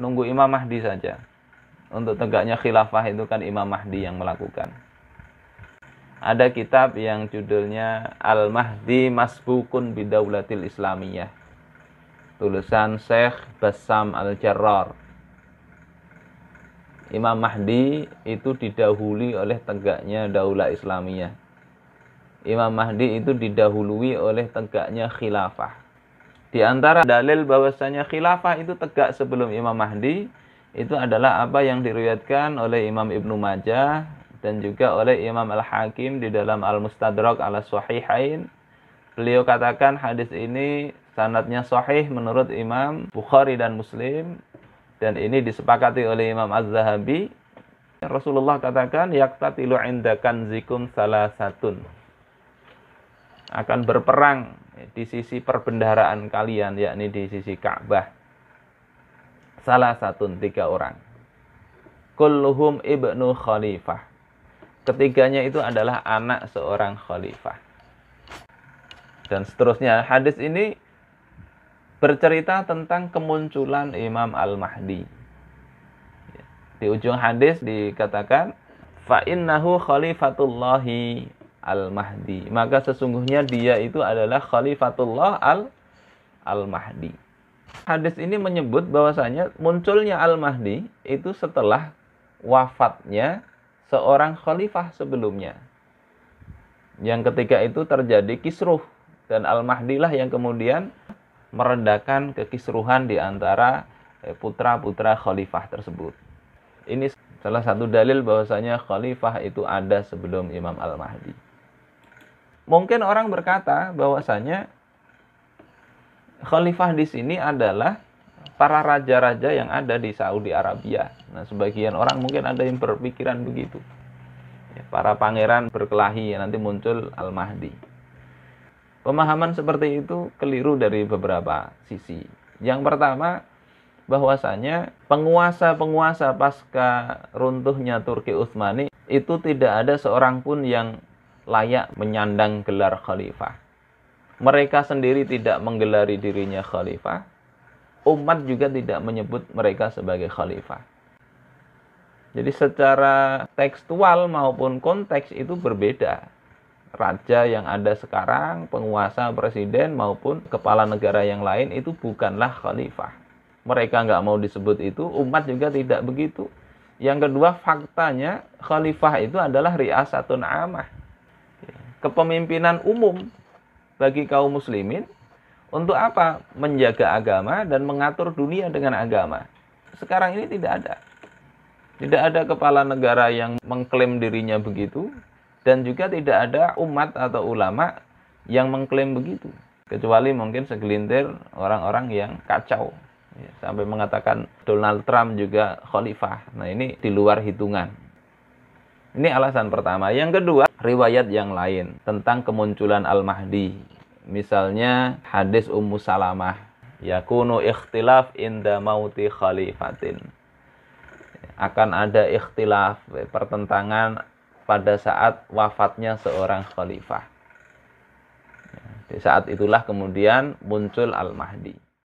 nunggu Imam Mahdi saja. Untuk tegaknya khilafah itu kan Imam Mahdi yang melakukan. Ada kitab yang judulnya Al-Mahdi Masbukun Bidaulatil Islamiyah. Tulisan Syekh Basam Al-Jarrar. Imam Mahdi itu didahului oleh tegaknya daulah Islamiyah. Imam Mahdi itu didahului oleh tegaknya khilafah. Di antara dalil bahwasanya khilafah itu tegak sebelum Imam Mahdi itu adalah apa yang diriwayatkan oleh Imam Ibnu Majah dan juga oleh Imam Al-Hakim di dalam Al-Mustadrak ala Sahihain. Beliau katakan hadis ini sanatnya sahih menurut Imam Bukhari dan Muslim dan ini disepakati oleh Imam Az-Zahabi. Rasulullah katakan tilu indakan zikum salah satun akan berperang Ya, di sisi perbendaharaan kalian yakni di sisi Ka'bah salah satu tiga orang kulluhum ibnu khalifah ketiganya itu adalah anak seorang khalifah dan seterusnya hadis ini bercerita tentang kemunculan Imam Al-Mahdi ya, di ujung hadis dikatakan fa innahu khalifatullahi Al-Mahdi. Maka sesungguhnya dia itu adalah Khalifatullah Al Al-Mahdi. Hadis ini menyebut bahwasanya munculnya Al-Mahdi itu setelah wafatnya seorang khalifah sebelumnya. Yang ketika itu terjadi kisruh dan Al-Mahdi lah yang kemudian merendahkan kekisruhan di antara eh, putra-putra khalifah tersebut. Ini salah satu dalil bahwasanya khalifah itu ada sebelum Imam Al-Mahdi. Mungkin orang berkata bahwasanya khalifah di sini adalah para raja-raja yang ada di Saudi Arabia. Nah, sebagian orang mungkin ada yang berpikiran begitu. Ya, para pangeran berkelahi ya, nanti muncul Al-Mahdi. Pemahaman seperti itu keliru dari beberapa sisi. Yang pertama, bahwasanya penguasa-penguasa pasca runtuhnya Turki Utsmani itu tidak ada seorang pun yang layak menyandang gelar khalifah. Mereka sendiri tidak menggelari dirinya khalifah. Umat juga tidak menyebut mereka sebagai khalifah. Jadi secara tekstual maupun konteks itu berbeda. Raja yang ada sekarang, penguasa presiden maupun kepala negara yang lain itu bukanlah khalifah. Mereka nggak mau disebut itu, umat juga tidak begitu. Yang kedua faktanya khalifah itu adalah riasatun amah kepemimpinan umum bagi kaum muslimin untuk apa? Menjaga agama dan mengatur dunia dengan agama. Sekarang ini tidak ada. Tidak ada kepala negara yang mengklaim dirinya begitu dan juga tidak ada umat atau ulama yang mengklaim begitu. Kecuali mungkin segelintir orang-orang yang kacau ya, sampai mengatakan Donald Trump juga khalifah. Nah, ini di luar hitungan. Ini alasan pertama. Yang kedua, riwayat yang lain tentang kemunculan Al-Mahdi. Misalnya hadis Ummu Salamah, yakunu ikhtilaf inda mauti khalifatin. Akan ada ikhtilaf, pertentangan pada saat wafatnya seorang khalifah. Di saat itulah kemudian muncul Al-Mahdi.